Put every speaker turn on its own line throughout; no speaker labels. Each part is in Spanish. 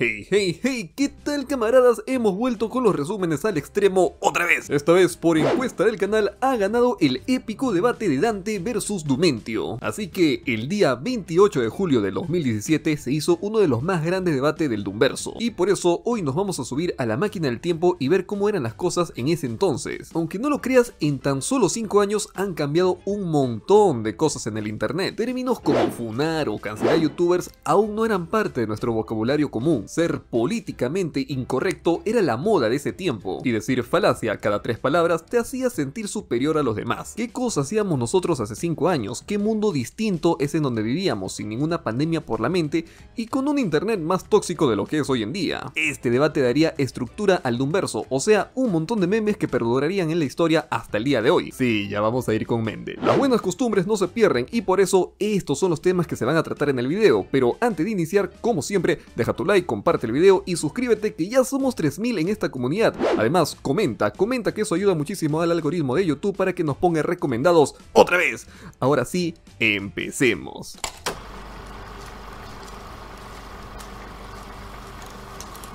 Hey, hey, hey, ¿qué tal camaradas? Hemos vuelto con los resúmenes al extremo otra vez. Esta vez, por encuesta del canal, ha ganado el épico debate de Dante versus Dumentio. Así que el día 28 de julio de 2017 se hizo uno de los más grandes debates del Dumverso. Y por eso hoy nos vamos a subir a la máquina del tiempo y ver cómo eran las cosas en ese entonces. Aunque no lo creas, en tan solo 5 años han cambiado un montón de cosas en el internet. Términos como funar o cancelar youtubers aún no eran parte de nuestro vocabulario común. Ser políticamente incorrecto era la moda de ese tiempo, y decir falacia cada tres palabras te hacía sentir superior a los demás. ¿Qué cosa hacíamos nosotros hace cinco años? ¿Qué mundo distinto es en donde vivíamos sin ninguna pandemia por la mente y con un internet más tóxico de lo que es hoy en día? Este debate daría estructura al dunverso o sea, un montón de memes que perdurarían en la historia hasta el día de hoy. Sí, ya vamos a ir con Mende. Las buenas costumbres no se pierden y por eso estos son los temas que se van a tratar en el video, pero antes de iniciar, como siempre, deja tu like, comparte el video y suscríbete que ya somos 3000 en esta comunidad. Además, comenta, comenta que eso ayuda muchísimo al algoritmo de YouTube para que nos ponga recomendados otra vez. Ahora sí, empecemos.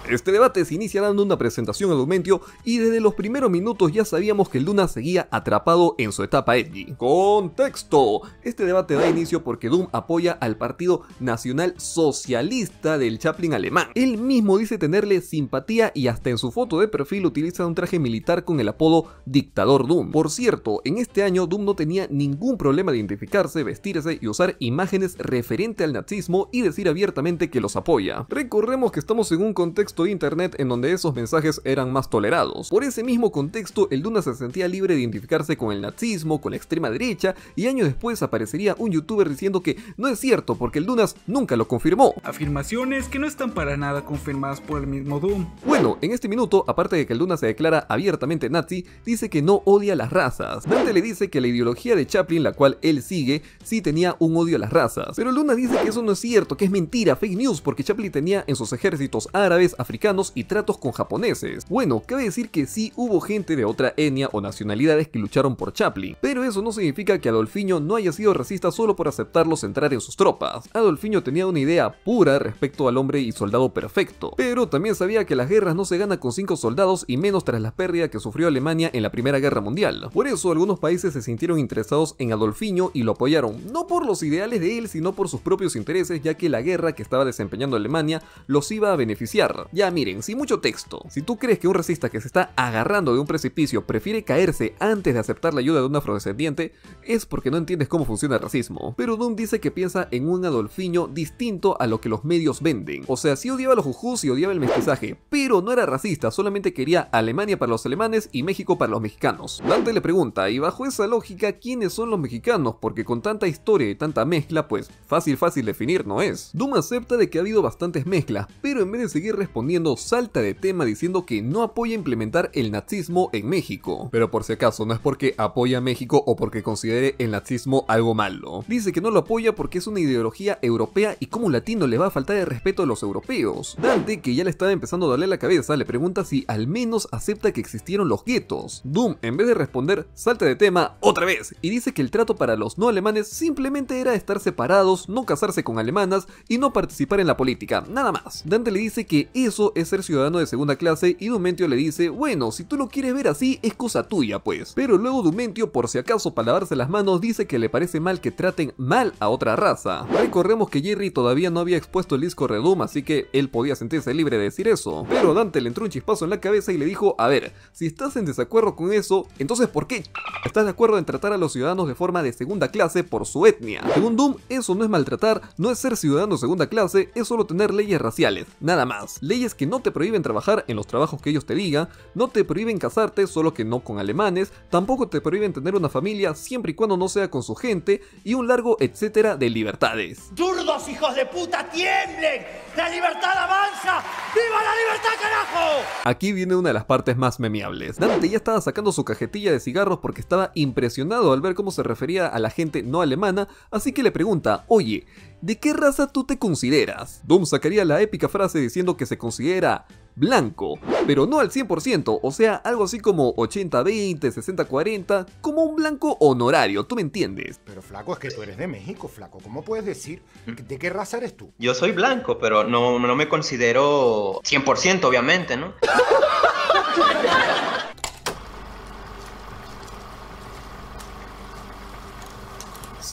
Este debate se inicia dando una presentación a Dumentio y desde los primeros minutos ya sabíamos que Luna seguía atrapado en su etapa edgy. ¡Contexto! Este debate da inicio porque Doom apoya al Partido Nacional Socialista del Chaplin alemán. Él mismo dice tenerle simpatía y hasta en su foto de perfil utiliza un traje militar con el apodo Dictador Doom. Por cierto, en este año Doom no tenía ningún problema de identificarse, vestirse y usar imágenes referente al nazismo y decir abiertamente que los apoya. Recorremos que estamos en un contexto de internet en donde esos mensajes eran más tolerados. Por ese mismo contexto, el Duna se sentía libre de identificarse con el nazismo, con la extrema derecha, y años después aparecería un youtuber diciendo que no es cierto porque el Dunas nunca lo confirmó. Afirmaciones que no están para nada confirmadas por el mismo Doom. Bueno, en este minuto, aparte de que el Dunas se declara abiertamente nazi, dice que no odia las razas. Dante le dice que la ideología de Chaplin, la cual él sigue, sí tenía un odio a las razas. Pero el Luna dice que eso no es cierto, que es mentira, fake news, porque Chaplin tenía en sus ejércitos árabes africanos y tratos con japoneses. Bueno, cabe decir que sí hubo gente de otra etnia o nacionalidades que lucharon por Chaplin, pero eso no significa que Adolfiño no haya sido racista solo por aceptarlos entrar en sus tropas. Adolfiño tenía una idea pura respecto al hombre y soldado perfecto, pero también sabía que las guerras no se gana con cinco soldados y menos tras la pérdida que sufrió Alemania en la Primera Guerra Mundial. Por eso algunos países se sintieron interesados en Adolfiño y lo apoyaron, no por los ideales de él, sino por sus propios intereses, ya que la guerra que estaba desempeñando Alemania los iba a beneficiar. Ya miren, sin mucho texto, si tú crees que un racista que se está agarrando de un precipicio prefiere caerse antes de aceptar la ayuda de un afrodescendiente, es porque no entiendes cómo funciona el racismo. Pero Doom dice que piensa en un adolfiño distinto a lo que los medios venden. O sea, sí odiaba a los jujús y odiaba el mestizaje, pero no era racista, solamente quería Alemania para los alemanes y México para los mexicanos. Dante le pregunta, y bajo esa lógica, ¿quiénes son los mexicanos? Porque con tanta historia y tanta mezcla, pues fácil fácil definir no es. Doom acepta de que ha habido bastantes mezclas, pero en vez de seguir respondiendo salta de tema diciendo que no apoya implementar el nazismo en México. Pero por si acaso, no es porque apoya a México o porque considere el nazismo algo malo. Dice que no lo apoya porque es una ideología europea y como latino le va a faltar el respeto a los europeos. Dante, que ya le estaba empezando a darle la cabeza, le pregunta si al menos acepta que existieron los guetos. Doom, en vez de responder, salta de tema otra vez y dice que el trato para los no alemanes simplemente era estar separados, no casarse con alemanas y no participar en la política, nada más. Dante le dice que es es ser ciudadano de segunda clase y Dumentio le dice, bueno, si tú lo quieres ver así, es cosa tuya pues. Pero luego Dumentio, por si acaso para lavarse las manos, dice que le parece mal que traten mal a otra raza. Recordemos que Jerry todavía no había expuesto el disco Redum, así que él podía sentirse libre de decir eso. Pero Dante le entró un chispazo en la cabeza y le dijo, a ver, si estás en desacuerdo con eso, entonces ¿por qué estás de acuerdo en tratar a los ciudadanos de forma de segunda clase por su etnia? Según Doom, eso no es maltratar, no es ser ciudadano de segunda clase, es solo tener leyes raciales, nada más. Leyes es que no te prohíben trabajar en los trabajos que ellos te digan, no te prohíben casarte solo que no con alemanes, tampoco te prohíben tener una familia siempre y cuando no sea con su gente y un largo etcétera de libertades. ¡Durdos hijos de puta tiemblen! ¡La libertad avanza! ¡Viva la libertad carajo! Aquí viene una de las partes más memeables. Dante ya estaba sacando su cajetilla de cigarros porque estaba impresionado al ver cómo se refería a la gente no alemana, así que le pregunta, oye, ¿De qué raza tú te consideras? Doom sacaría la épica frase diciendo que se considera blanco, pero no al 100%, o sea, algo así como 80-20, 60-40, como un blanco honorario, ¿tú me entiendes? Pero flaco, es que tú eres de México, flaco, ¿cómo puedes decir mm. de qué raza eres tú? Yo soy blanco, pero no, no me considero 100%, obviamente, ¿no?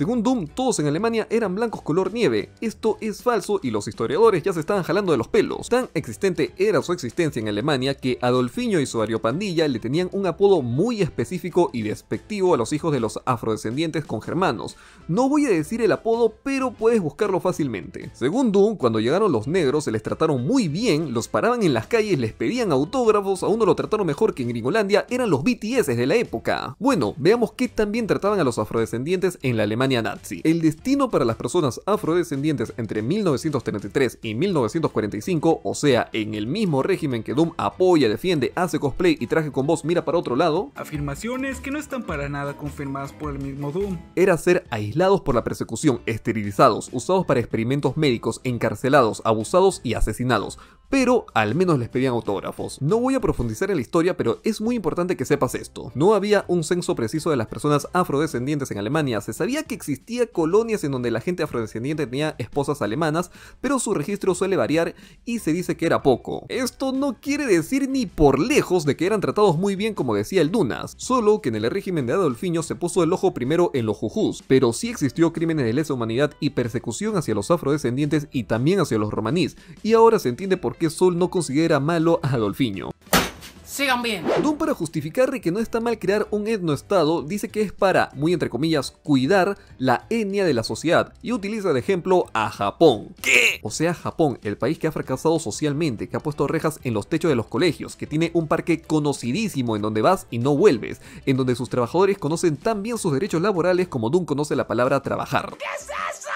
Según Doom, todos en Alemania eran blancos color nieve. Esto es falso y los historiadores ya se estaban jalando de los pelos. Tan existente era su existencia en Alemania que Adolfiño y su pandilla le tenían un apodo muy específico y despectivo a los hijos de los afrodescendientes con germanos. No voy a decir el apodo, pero puedes buscarlo fácilmente. Según Doom, cuando llegaron los negros se les trataron muy bien, los paraban en las calles, les pedían autógrafos, a uno lo trataron mejor que en Gringolandia, eran los BTS de la época. Bueno, veamos qué también trataban a los afrodescendientes en la Alemania nazi. El destino para las personas afrodescendientes entre 1933 y 1945, o sea, en el mismo régimen que Doom apoya, defiende, hace cosplay y traje con voz mira para otro lado, afirmaciones que no están para nada confirmadas por el mismo Doom, era ser aislados por la persecución, esterilizados, usados para experimentos médicos, encarcelados, abusados y asesinados, pero al menos les pedían autógrafos. No voy a profundizar en la historia, pero es muy importante que sepas esto. No había un censo preciso de las personas afrodescendientes en Alemania, se sabía que existía colonias en donde la gente afrodescendiente tenía esposas alemanas, pero su registro suele variar y se dice que era poco. Esto no quiere decir ni por lejos de que eran tratados muy bien como decía el Dunas, solo que en el régimen de Adolfiño se puso el ojo primero en los jujús, pero sí existió crímenes de lesa humanidad y persecución hacia los afrodescendientes y también hacia los romanís, y ahora se entiende por qué Sol no considera malo a Adolfiño sigan bien. Doom para justificar que no está mal crear un etnoestado dice que es para, muy entre comillas, cuidar la etnia de la sociedad y utiliza de ejemplo a Japón. ¿Qué? O sea, Japón, el país que ha fracasado socialmente, que ha puesto rejas en los techos de los colegios, que tiene un parque conocidísimo en donde vas y no vuelves, en donde sus trabajadores conocen tan bien sus derechos laborales como Doom conoce la palabra trabajar. ¿Qué es eso?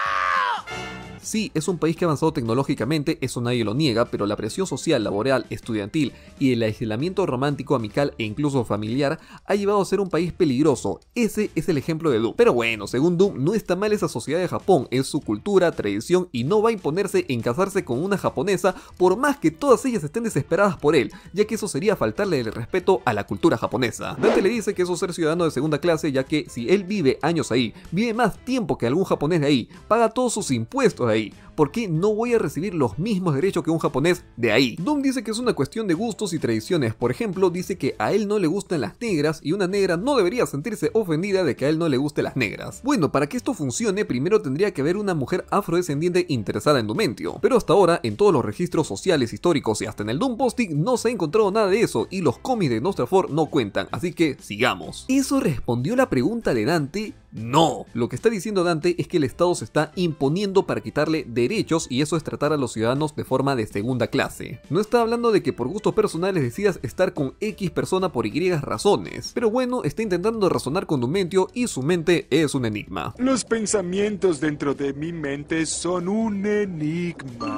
Sí, es un país que ha avanzado tecnológicamente, eso nadie lo niega, pero la presión social, laboral, estudiantil y el aislamiento romántico, amical e incluso familiar ha llevado a ser un país peligroso. Ese es el ejemplo de Doom. Pero bueno, según Doom, no está mal esa sociedad de Japón, es su cultura, tradición y no va a imponerse en casarse con una japonesa por más que todas ellas estén desesperadas por él, ya que eso sería faltarle el respeto a la cultura japonesa. Dante le dice que eso es ser ciudadano de segunda clase, ya que si él vive años ahí, vive más tiempo que algún japonés de ahí, paga todos sus impuestos aí. ¿por qué no voy a recibir los mismos derechos que un japonés de ahí? Doom dice que es una cuestión de gustos y tradiciones, por ejemplo, dice que a él no le gustan las negras y una negra no debería sentirse ofendida de que a él no le guste las negras. Bueno, para que esto funcione, primero tendría que haber una mujer afrodescendiente interesada en Dumentio, pero hasta ahora, en todos los registros sociales, históricos y hasta en el Doom Posting, no se ha encontrado nada de eso y los cómics de Nostrafor no cuentan, así que sigamos. ¿Eso respondió la pregunta de Dante? No. Lo que está diciendo Dante es que el Estado se está imponiendo para quitarle de derechos y eso es tratar a los ciudadanos de forma de segunda clase. No está hablando de que por gustos personales decidas estar con X persona por Y razones, pero bueno, está intentando razonar con Dumentio y su mente es un enigma. Los pensamientos dentro de mi mente son un enigma.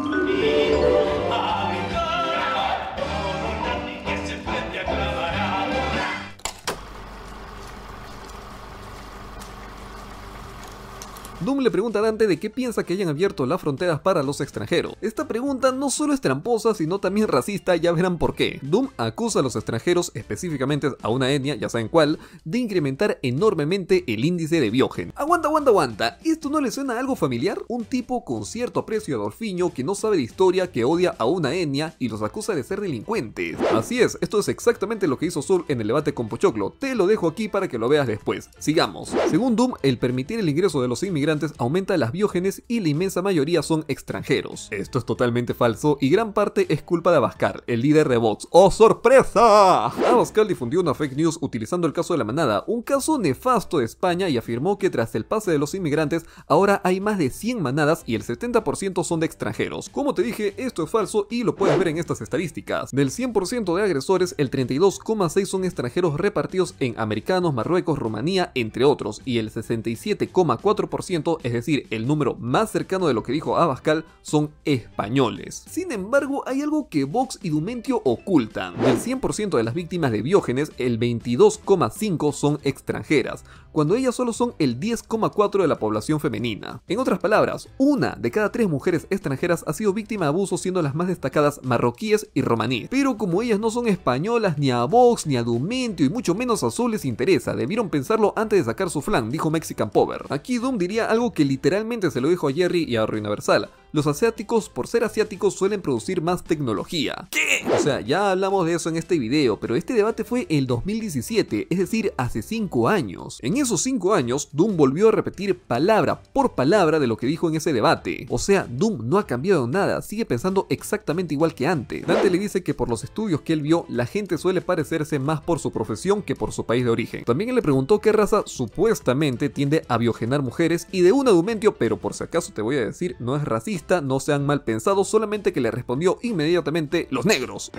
Doom le pregunta a Dante de qué piensa que hayan abierto las fronteras para los extranjeros. Esta pregunta no solo es tramposa, sino también racista, ya verán por qué. Doom acusa a los extranjeros, específicamente a una etnia, ya saben cuál, de incrementar enormemente el índice de biogen. Aguanta, aguanta, aguanta, ¿esto no le suena algo familiar? Un tipo con cierto aprecio a Dolfiño que no sabe de historia, que odia a una etnia y los acusa de ser delincuentes. Así es, esto es exactamente lo que hizo sur en el debate con Pochoclo, te lo dejo aquí para que lo veas después. Sigamos. Según Doom, el permitir el ingreso de los inmigrantes aumenta las biógenes y la inmensa mayoría son extranjeros. Esto es totalmente falso y gran parte es culpa de Abascal, el líder de Vox. ¡Oh, sorpresa! Abascal difundió una fake news utilizando el caso de la manada, un caso nefasto de España y afirmó que tras el pase de los inmigrantes ahora hay más de 100 manadas y el 70% son de extranjeros. Como te dije, esto es falso y lo puedes ver en estas estadísticas. Del 100% de agresores, el 32,6 son extranjeros repartidos en americanos, Marruecos, Rumanía, entre otros, y el 67,4% es decir, el número más cercano de lo que dijo Abascal, son españoles. Sin embargo, hay algo que Vox y Dumentio ocultan. Del 100% de las víctimas de Biógenes, el 22,5% son extranjeras, cuando ellas solo son el 10,4% de la población femenina. En otras palabras, una de cada tres mujeres extranjeras ha sido víctima de abuso, siendo las más destacadas marroquíes y romaníes. Pero como ellas no son españolas, ni a Vox, ni a Dumentio, y mucho menos a Azul les interesa, debieron pensarlo antes de sacar su flan, dijo Mexican Pover Aquí Doom diría algo algo que literalmente se lo dijo a Jerry y a Versal. Los asiáticos, por ser asiáticos, suelen producir más tecnología. ¿Qué? O sea, ya hablamos de eso en este video, pero este debate fue el 2017, es decir, hace 5 años. En esos 5 años, Doom volvió a repetir palabra por palabra de lo que dijo en ese debate. O sea, Doom no ha cambiado nada, sigue pensando exactamente igual que antes. Dante le dice que por los estudios que él vio, la gente suele parecerse más por su profesión que por su país de origen. También le preguntó qué raza supuestamente tiende a biogenar mujeres y de un pero por si acaso te voy a decir, no es racista, no sean mal pensados, solamente que le respondió inmediatamente los negros.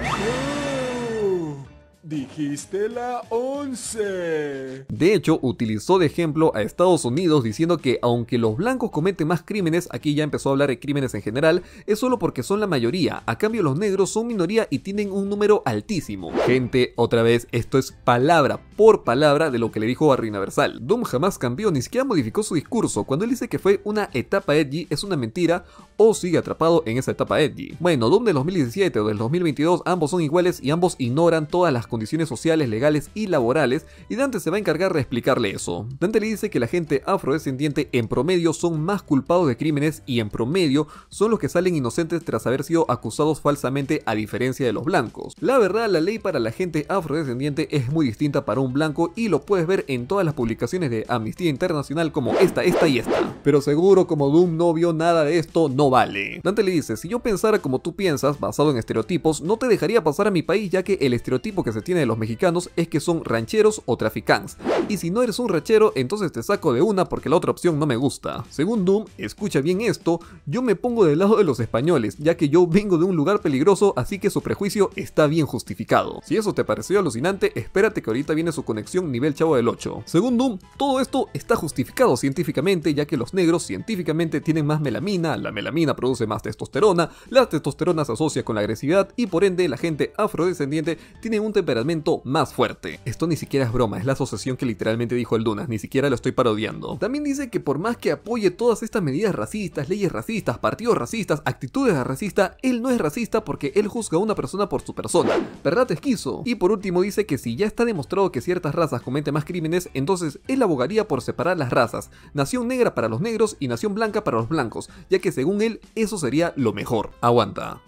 Dijiste la 11. De hecho, utilizó de ejemplo a Estados Unidos diciendo que aunque los blancos cometen más crímenes, aquí ya empezó a hablar de crímenes en general, es solo porque son la mayoría. A cambio los negros son minoría y tienen un número altísimo. Gente, otra vez, esto es palabra por palabra de lo que le dijo a Versal Doom jamás cambió, ni siquiera modificó su discurso. Cuando él dice que fue una etapa edgy, es una mentira o sigue atrapado en esa etapa edgy. Bueno, Doom del 2017 o del 2022, ambos son iguales y ambos ignoran todas las consecuencias condiciones sociales, legales y laborales, y Dante se va a encargar de explicarle eso. Dante le dice que la gente afrodescendiente en promedio son más culpados de crímenes y en promedio son los que salen inocentes tras haber sido acusados falsamente a diferencia de los blancos. La verdad, la ley para la gente afrodescendiente es muy distinta para un blanco y lo puedes ver en todas las publicaciones de Amnistía Internacional como esta, esta y esta. Pero seguro como Doom no vio nada de esto, no vale. Dante le dice, si yo pensara como tú piensas, basado en estereotipos, no te dejaría pasar a mi país ya que el estereotipo que se tiene de los mexicanos es que son rancheros o traficantes. Y si no eres un ranchero, entonces te saco de una porque la otra opción no me gusta. Según Doom, escucha bien esto, yo me pongo del lado de los españoles, ya que yo vengo de un lugar peligroso, así que su prejuicio está bien justificado. Si eso te pareció alucinante, espérate que ahorita viene su conexión nivel chavo del 8. Según Doom, todo esto está justificado científicamente, ya que los negros científicamente tienen más melamina, la melamina produce más testosterona, las testosterona se asocia con la agresividad y por ende la gente afrodescendiente tiene un temperamento más fuerte. Esto ni siquiera es broma, es la asociación que literalmente dijo el Dunas, ni siquiera lo estoy parodiando. También dice que por más que apoye todas estas medidas racistas, leyes racistas, partidos racistas, actitudes racistas, él no es racista porque él juzga a una persona por su persona. ¿Verdad, esquizo? Y por último dice que si ya está demostrado que ciertas razas cometen más crímenes, entonces él abogaría por separar las razas. Nación negra para los negros y nación blanca para los blancos, ya que según él eso sería lo mejor. Aguanta.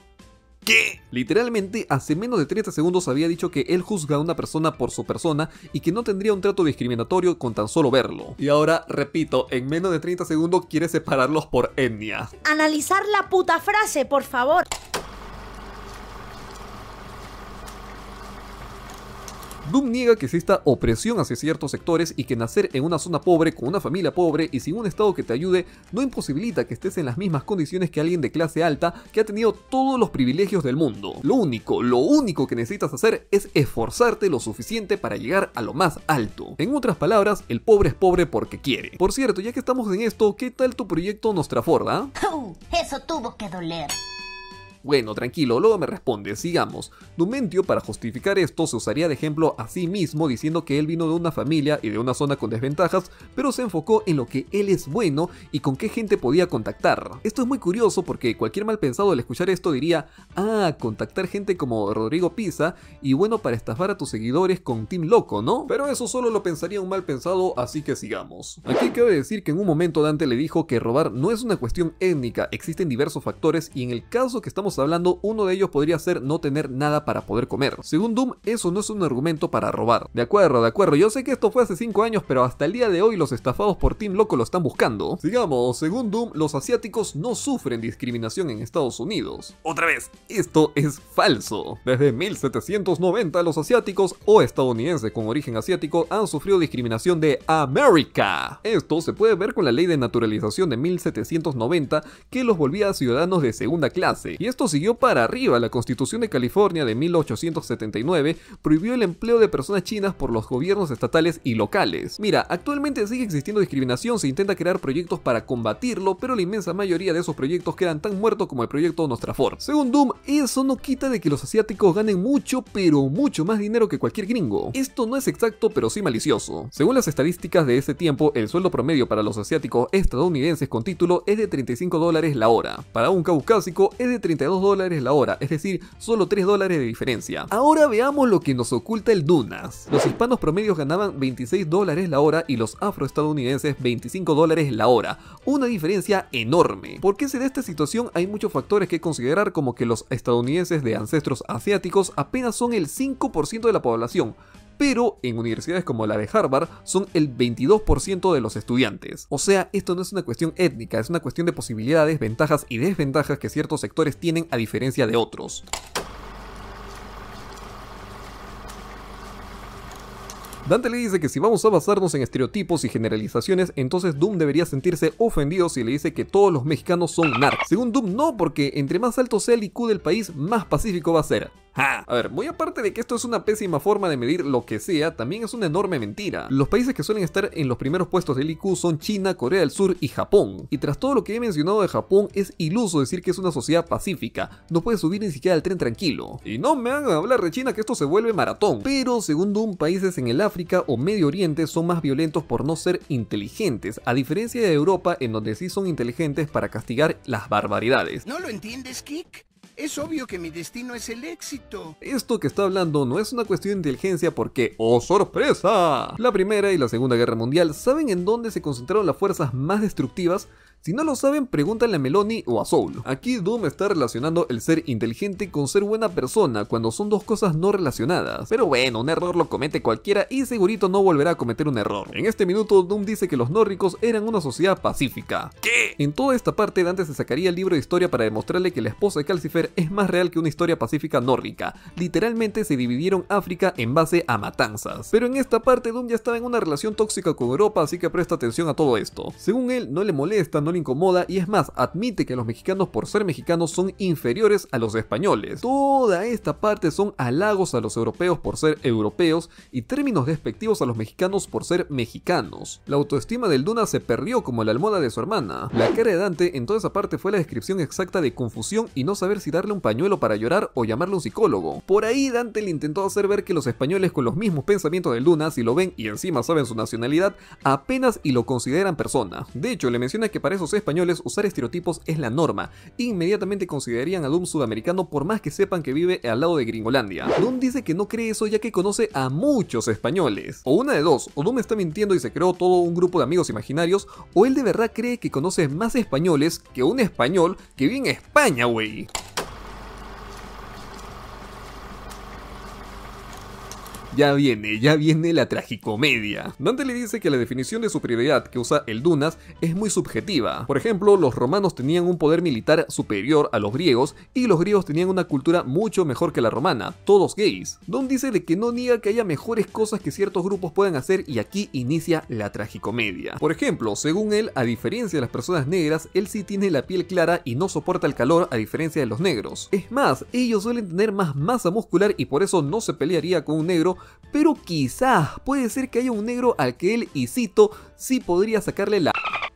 ¿Qué? Literalmente, hace menos de 30 segundos había dicho que él juzga a una persona por su persona y que no tendría un trato discriminatorio con tan solo verlo. Y ahora, repito, en menos de 30 segundos quiere separarlos por etnia. Analizar la puta frase, por favor. Doom niega que exista opresión hacia ciertos sectores y que nacer en una zona pobre, con una familia pobre y sin un estado que te ayude, no imposibilita que estés en las mismas condiciones que alguien de clase alta que ha tenido todos los privilegios del mundo. Lo único, lo único que necesitas hacer es esforzarte lo suficiente para llegar a lo más alto. En otras palabras, el pobre es pobre porque quiere. Por cierto, ya que estamos en esto, ¿qué tal tu proyecto Nostraforda? Oh, eso tuvo que doler. Bueno, tranquilo, luego me responde, sigamos. Dumentio para justificar esto, se usaría de ejemplo a sí mismo diciendo que él vino de una familia y de una zona con desventajas, pero se enfocó en lo que él es bueno y con qué gente podía contactar. Esto es muy curioso porque cualquier mal pensado al escuchar esto diría, ah, contactar gente como Rodrigo Pisa y bueno para estafar a tus seguidores con Team Loco, ¿no? Pero eso solo lo pensaría un mal pensado, así que sigamos. Aquí cabe decir que en un momento Dante le dijo que robar no es una cuestión étnica, existen diversos factores y en el caso que estamos hablando, uno de ellos podría ser no tener nada para poder comer. Según Doom, eso no es un argumento para robar. De acuerdo, de acuerdo, yo sé que esto fue hace 5 años, pero hasta el día de hoy los estafados por Team Loco lo están buscando. Sigamos, según Doom, los asiáticos no sufren discriminación en Estados Unidos. Otra vez, esto es falso. Desde 1790 los asiáticos o estadounidenses con origen asiático han sufrido discriminación de América. Esto se puede ver con la ley de naturalización de 1790 que los volvía ciudadanos de segunda clase. Y esto siguió para arriba. La Constitución de California de 1879 prohibió el empleo de personas chinas por los gobiernos estatales y locales. Mira, actualmente sigue existiendo discriminación, se intenta crear proyectos para combatirlo, pero la inmensa mayoría de esos proyectos quedan tan muertos como el proyecto Nostrafor. Según Doom, eso no quita de que los asiáticos ganen mucho, pero mucho más dinero que cualquier gringo. Esto no es exacto, pero sí malicioso. Según las estadísticas de ese tiempo, el sueldo promedio para los asiáticos estadounidenses con título es de 35 dólares la hora. Para un caucásico es de 32 dólares la hora, es decir, solo 3 dólares de diferencia. Ahora veamos lo que nos oculta el Dunas. Los hispanos promedios ganaban 26 dólares la hora y los afroestadounidenses 25 dólares la hora, una diferencia enorme. Porque qué esta situación? Hay muchos factores que considerar como que los estadounidenses de ancestros asiáticos apenas son el 5% de la población, pero en universidades como la de Harvard son el 22% de los estudiantes. O sea, esto no es una cuestión étnica, es una cuestión de posibilidades, ventajas y desventajas que ciertos sectores tienen a diferencia de otros. Dante le dice que si vamos a basarnos en estereotipos y generalizaciones, entonces Doom debería sentirse ofendido si le dice que todos los mexicanos son narcos. Según Doom, no, porque entre más alto sea el IQ del país, más pacífico va a ser. A ver, muy aparte de que esto es una pésima forma de medir lo que sea, también es una enorme mentira. Los países que suelen estar en los primeros puestos del IQ son China, Corea del Sur y Japón. Y tras todo lo que he mencionado de Japón, es iluso decir que es una sociedad pacífica. No puede subir ni siquiera al tren tranquilo. Y no me hagan hablar de China que esto se vuelve maratón. Pero según un países en el África o Medio Oriente son más violentos por no ser inteligentes, a diferencia de Europa en donde sí son inteligentes para castigar las barbaridades. ¿No lo entiendes, Kik? Es obvio que mi destino es el éxito. Esto que está hablando no es una cuestión de inteligencia porque, ¡oh sorpresa! La Primera y la Segunda Guerra Mundial saben en dónde se concentraron las fuerzas más destructivas si no lo saben, pregúntale a Meloni o a Soul. Aquí Doom está relacionando el ser inteligente con ser buena persona cuando son dos cosas no relacionadas. Pero bueno, un error lo comete cualquiera y segurito no volverá a cometer un error. En este minuto, Doom dice que los nórdicos eran una sociedad pacífica. ¿Qué? En toda esta parte, Dante se sacaría el libro de historia para demostrarle que la esposa de Calcifer es más real que una historia pacífica nórdica. Literalmente se dividieron África en base a matanzas. Pero en esta parte, Doom ya estaba en una relación tóxica con Europa, así que presta atención a todo esto. Según él, no le molesta, le incomoda y es más, admite que los mexicanos por ser mexicanos son inferiores a los españoles. Toda esta parte son halagos a los europeos por ser europeos y términos despectivos a los mexicanos por ser mexicanos. La autoestima del Duna se perdió como la almohada de su hermana. La cara de Dante en toda esa parte fue la descripción exacta de confusión y no saber si darle un pañuelo para llorar o llamarle un psicólogo. Por ahí Dante le intentó hacer ver que los españoles con los mismos pensamientos del Duna, si lo ven y encima saben su nacionalidad, apenas y lo consideran persona. De hecho, le menciona que parece esos españoles usar estereotipos es la norma. Inmediatamente considerarían a Doom sudamericano por más que sepan que vive al lado de Gringolandia. Doom dice que no cree eso ya que conoce a muchos españoles. O una de dos, o Doom está mintiendo y se creó todo un grupo de amigos imaginarios, o él de verdad cree que conoce más españoles que un español que vive en España, güey. Ya viene, ya viene la tragicomedia. Dante le dice que la definición de superioridad que usa el Dunas es muy subjetiva. Por ejemplo, los romanos tenían un poder militar superior a los griegos y los griegos tenían una cultura mucho mejor que la romana, todos gays. Don dice de que no niega que haya mejores cosas que ciertos grupos puedan hacer y aquí inicia la tragicomedia. Por ejemplo, según él, a diferencia de las personas negras, él sí tiene la piel clara y no soporta el calor a diferencia de los negros. Es más, ellos suelen tener más masa muscular y por eso no se pelearía con un negro pero quizás puede ser que haya un negro al que él, y cito, sí podría sacarle la...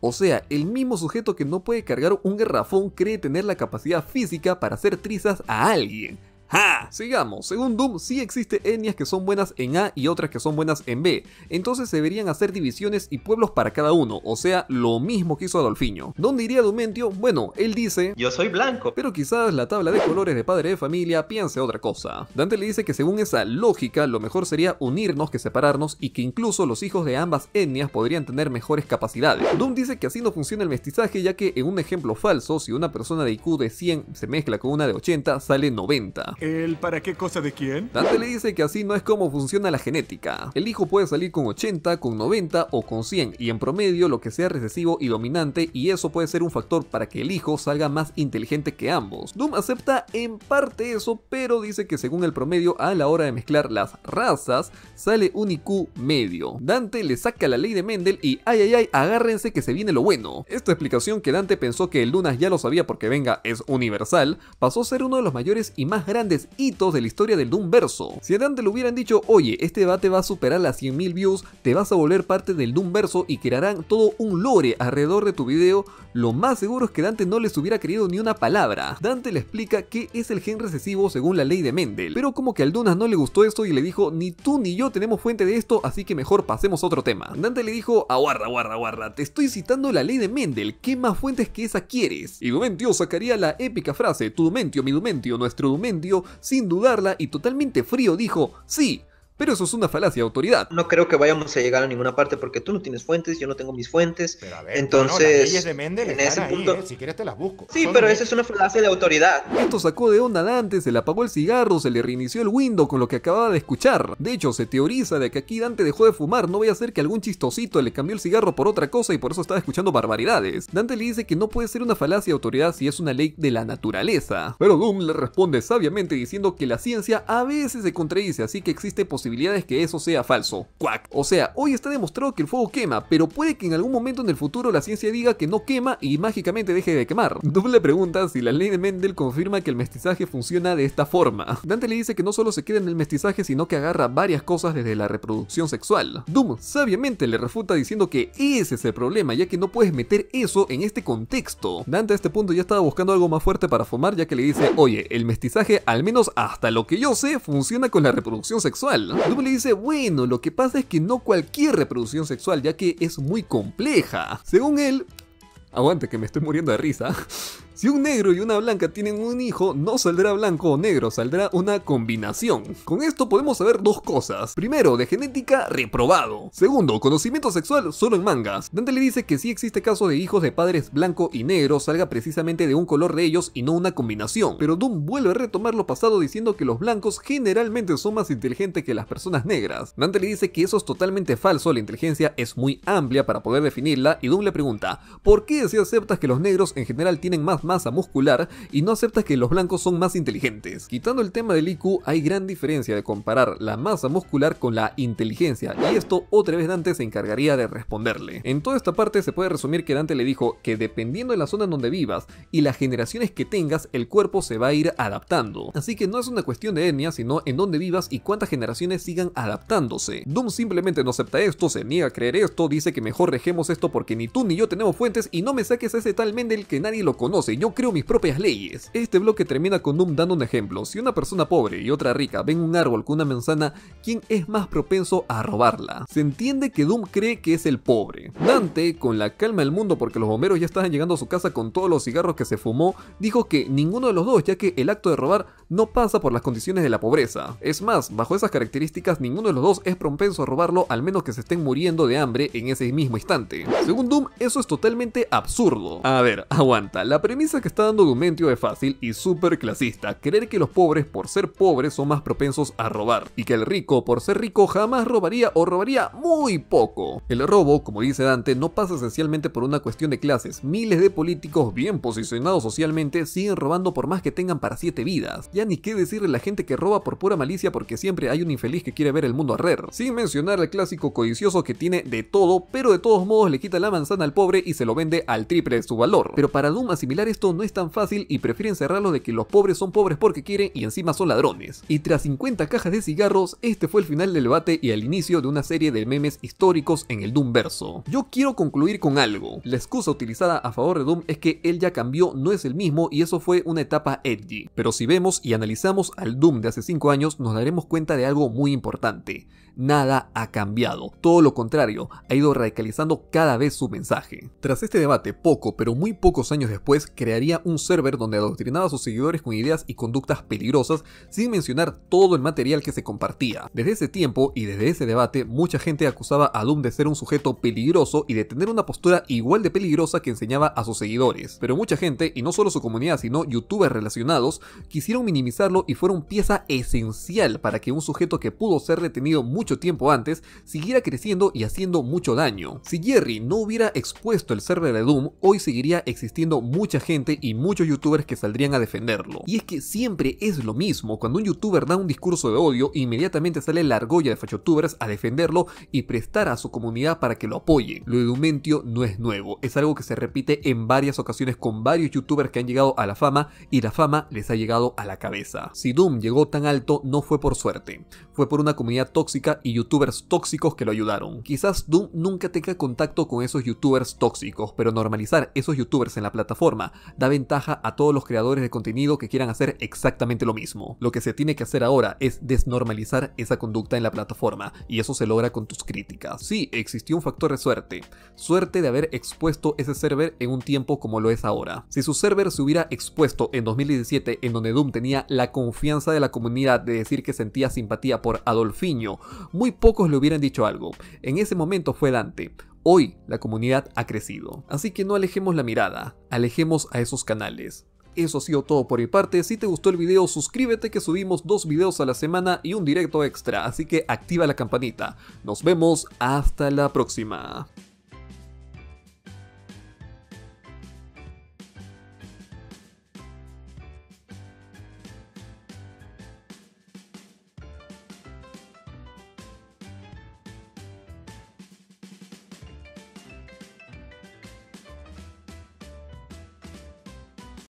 O sea, el mismo sujeto que no puede cargar un garrafón cree tener la capacidad física para hacer trizas a alguien. ¡Ja! Sigamos. Según Doom, sí existe etnias que son buenas en A y otras que son buenas en B. Entonces se deberían hacer divisiones y pueblos para cada uno, o sea, lo mismo que hizo Adolfiño. ¿Dónde iría Dumentio? Bueno, él dice... Yo soy blanco. Pero quizás la tabla de colores de padre de familia piense otra cosa. Dante le dice que según esa lógica, lo mejor sería unirnos que separarnos y que incluso los hijos de ambas etnias podrían tener mejores capacidades. Doom dice que así no funciona el mestizaje ya que en un ejemplo falso, si una persona de IQ de 100 se mezcla con una de 80, sale 90 el para qué cosa de quién? Dante le dice que así no es como funciona la genética. El hijo puede salir con 80, con 90 o con 100 y en promedio lo que sea recesivo y dominante y eso puede ser un factor para que el hijo salga más inteligente que ambos. Doom acepta en parte eso, pero dice que según el promedio a la hora de mezclar las razas sale un IQ medio. Dante le saca la ley de Mendel y ay ay ay, agárrense que se viene lo bueno. Esta explicación que Dante pensó que el Lunas ya lo sabía porque venga es universal, pasó a ser uno de los mayores y más grandes grandes hitos de la historia del Doom verso. Si Dante le hubieran dicho, oye, este debate va a superar las 100.000 views, te vas a volver parte del Doom verso y crearán todo un lore alrededor de tu video, lo más seguro es que Dante no les hubiera querido ni una palabra. Dante le explica qué es el gen recesivo según la ley de Mendel, pero como que al Dunas no le gustó esto y le dijo, ni tú ni yo tenemos fuente de esto, así que mejor pasemos a otro tema. Dante le dijo, aguarda, aguarda, aguarda, te estoy citando la ley de Mendel, ¿qué más fuentes que esa quieres? Y Dumentio sacaría la épica frase, tu Dumentio, mi Dumentio, nuestro Dumentio, sin dudarla y totalmente frío dijo, sí, pero eso es una falacia de autoridad. No creo que vayamos a llegar a ninguna parte porque tú no tienes fuentes, yo no tengo mis fuentes. entonces, en ese punto... ¿eh? si quieres te las busco. Sí, pero eso es una falacia de autoridad. Esto sacó de onda a Dante, se le apagó el cigarro, se le reinició el window con lo que acababa de escuchar. De hecho, se teoriza de que aquí Dante dejó de fumar, no voy a ser que algún chistosito le cambió el cigarro por otra cosa y por eso estaba escuchando barbaridades. Dante le dice que no puede ser una falacia de autoridad si es una ley de la naturaleza. Pero Doom le responde sabiamente diciendo que la ciencia a veces se contradice, así que existe posibilidad posibilidades que eso sea falso. O sea, hoy está demostrado que el fuego quema, pero puede que en algún momento en el futuro la ciencia diga que no quema y mágicamente deje de quemar. le pregunta si la ley de Mendel confirma que el mestizaje funciona de esta forma. Dante le dice que no solo se queda en el mestizaje, sino que agarra varias cosas desde la reproducción sexual. Doom sabiamente le refuta diciendo que ese es el problema, ya que no puedes meter eso en este contexto. Dante a este punto ya estaba buscando algo más fuerte para fumar, ya que le dice, oye, el mestizaje, al menos hasta lo que yo sé, funciona con la reproducción sexual. Luego le dice, bueno, lo que pasa es que no cualquier reproducción sexual, ya que es muy compleja. Según él, aguante que me estoy muriendo de risa, si un negro y una blanca tienen un hijo, no saldrá blanco o negro, saldrá una combinación. Con esto podemos saber dos cosas. Primero, de genética, reprobado. Segundo, conocimiento sexual solo en mangas. Dante le dice que si existe Caso de hijos de padres blanco y negro salga precisamente de un color de ellos y no una combinación. Pero Doom vuelve a retomar lo pasado diciendo que los blancos generalmente son más inteligentes que las personas negras. Dante le dice que eso es totalmente falso, la inteligencia es muy amplia para poder definirla y Doom le pregunta, ¿por qué si aceptas que los negros en general tienen más masa muscular y no aceptas que los blancos son más inteligentes. Quitando el tema del IQ, hay gran diferencia de comparar la masa muscular con la inteligencia, y esto otra vez Dante se encargaría de responderle. En toda esta parte se puede resumir que Dante le dijo que dependiendo de la zona en donde vivas y las generaciones que tengas, el cuerpo se va a ir adaptando. Así que no es una cuestión de etnia, sino en dónde vivas y cuántas generaciones sigan adaptándose. Doom simplemente no acepta esto, se niega a creer esto, dice que mejor dejemos esto porque ni tú ni yo tenemos fuentes y no me saques a ese tal Mendel que nadie lo conoce yo creo mis propias leyes. Este bloque termina con Doom dando un ejemplo. Si una persona pobre y otra rica ven un árbol con una manzana, ¿quién es más propenso a robarla? Se entiende que Doom cree que es el pobre. Dante, con la calma del mundo porque los bomberos ya estaban llegando a su casa con todos los cigarros que se fumó, dijo que ninguno de los dos, ya que el acto de robar no pasa por las condiciones de la pobreza. Es más, bajo esas características, ninguno de los dos es propenso a robarlo al menos que se estén muriendo de hambre en ese mismo instante. Según Doom, eso es totalmente absurdo. A ver, aguanta, la premisa Dice que está dando Dumentio de fácil y súper clasista, creer que los pobres por ser pobres son más propensos a robar, y que el rico por ser rico jamás robaría o robaría muy poco. El robo, como dice Dante, no pasa esencialmente por una cuestión de clases, miles de políticos bien posicionados socialmente siguen robando por más que tengan para siete vidas, ya ni qué decirle a la gente que roba por pura malicia porque siempre hay un infeliz que quiere ver el mundo arrer, sin mencionar al clásico codicioso que tiene de todo, pero de todos modos le quita la manzana al pobre y se lo vende al triple de su valor. Pero para Dumas similares esto no es tan fácil y prefieren cerrarlo de que los pobres son pobres porque quieren y encima son ladrones. Y tras 50 cajas de cigarros, este fue el final del debate y el inicio de una serie de memes históricos en el Doom verso. Yo quiero concluir con algo. La excusa utilizada a favor de Doom es que él ya cambió, no es el mismo y eso fue una etapa edgy. Pero si vemos y analizamos al Doom de hace 5 años, nos daremos cuenta de algo muy importante nada ha cambiado, todo lo contrario, ha ido radicalizando cada vez su mensaje. Tras este debate, poco, pero muy pocos años después, crearía un server donde adoctrinaba a sus seguidores con ideas y conductas peligrosas, sin mencionar todo el material que se compartía. Desde ese tiempo y desde ese debate, mucha gente acusaba a Doom de ser un sujeto peligroso y de tener una postura igual de peligrosa que enseñaba a sus seguidores. Pero mucha gente, y no solo su comunidad, sino youtubers relacionados, quisieron minimizarlo y fueron pieza esencial para que un sujeto que pudo ser detenido muy mucho tiempo antes, siguiera creciendo y haciendo mucho daño. Si Jerry no hubiera expuesto el server de Doom, hoy seguiría existiendo mucha gente y muchos youtubers que saldrían a defenderlo. Y es que siempre es lo mismo, cuando un youtuber da un discurso de odio, inmediatamente sale la argolla de fachotubers a defenderlo y prestar a su comunidad para que lo apoye. Lo de Dumentio no es nuevo, es algo que se repite en varias ocasiones con varios youtubers que han llegado a la fama y la fama les ha llegado a la cabeza. Si Doom llegó tan alto no fue por suerte, fue por una comunidad tóxica y youtubers tóxicos que lo ayudaron. Quizás Doom nunca tenga contacto con esos youtubers tóxicos, pero normalizar esos youtubers en la plataforma da ventaja a todos los creadores de contenido que quieran hacer exactamente lo mismo. Lo que se tiene que hacer ahora es desnormalizar esa conducta en la plataforma, y eso se logra con tus críticas. Sí, existió un factor de suerte, suerte de haber expuesto ese server en un tiempo como lo es ahora. Si su server se hubiera expuesto en 2017, en donde Doom tenía la confianza de la comunidad de decir que sentía simpatía por Adolfiño, muy pocos le hubieran dicho algo. En ese momento fue Dante. Hoy la comunidad ha crecido. Así que no alejemos la mirada, alejemos a esos canales. Eso ha sido todo por mi parte, si te gustó el video suscríbete que subimos dos videos a la semana y un directo extra, así que activa la campanita. Nos vemos hasta la próxima.